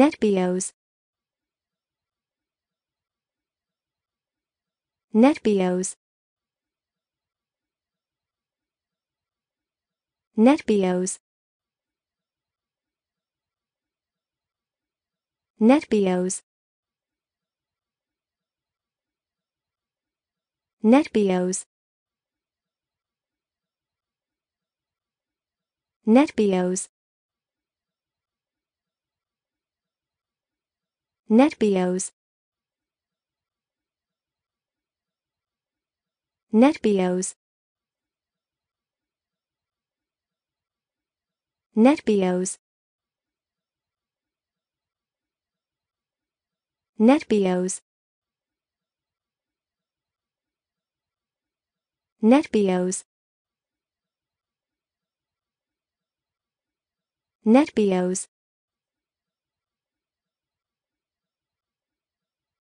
NetBIOS NetBIOS NetBIOS NetBIOS NetBIOS NetBIOS NetBIOS NetBIOS NetBIOS NetBIOS NetBIOS NetBIOS